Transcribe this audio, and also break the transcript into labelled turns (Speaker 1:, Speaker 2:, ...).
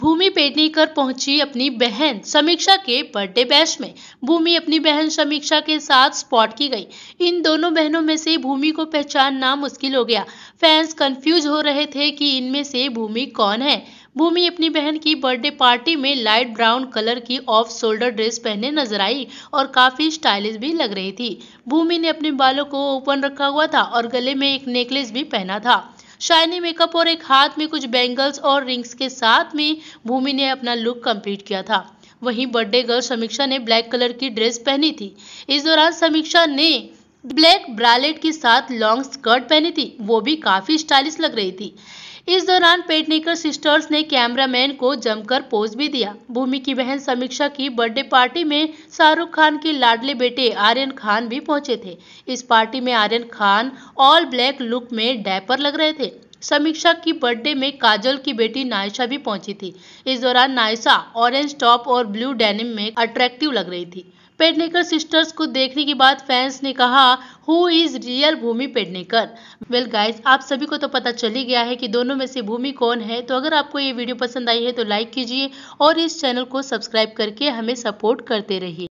Speaker 1: भूमि पेटनी कर पहुंची अपनी बहन समीक्षा के बर्थडे बैश में भूमि अपनी बहन समीक्षा के साथ स्पॉट की गई इन दोनों बहनों में से भूमि को पहचानना मुश्किल हो गया फैंस कंफ्यूज हो रहे थे कि इनमें से भूमि कौन है भूमि अपनी बहन की बर्थडे पार्टी में लाइट ब्राउन कलर की ऑफ शोल्डर ड्रेस पहने नजर आई और काफी स्टाइलिश भी लग रही थी भूमि ने अपने बालों को ओपन रखा हुआ था और गले में एक नेकलेस भी पहना था शाइनी मेकअप और एक हाथ में कुछ बैंगल्स और रिंग्स के साथ में भूमि ने अपना लुक कंप्लीट किया था वहीं बर्थडे गर्ल समीक्षा ने ब्लैक कलर की ड्रेस पहनी थी इस दौरान समीक्षा ने ब्लैक ब्रालेट के साथ लॉन्ग स्कर्ट पहनी थी वो भी काफ़ी स्टाइलिश लग रही थी इस दौरान पेटनेकर सिस्टर्स ने कैमरामैन को जमकर पोज भी दिया भूमि की बहन समीक्षा की बर्थडे पार्टी में शाहरुख खान के लाडले बेटे आर्यन खान भी पहुंचे थे इस पार्टी में Aryan Khan all black look में डैपर लग रहे थे समीक्षा की बर्थडे में काजल की बेटी नायशा भी पहुंची थी इस दौरान नायशा ऑरेंज टॉप और ब्लू डेनिम में अट्रैक्टिव लग रही थी पेडनेकर सिस्टर्स को देखने के बाद फैंस ने कहा who is real Bhumi Pednekar well guys आप सभी को तो पता चल ही गया है कि दोनों में से भूमि कौन है तो अगर आपको ये वीडियो पसंद आई है तो लाइक कीजिए और इस चैनल को सब्सक्राइब करके हमें सपोर्ट करते रहिए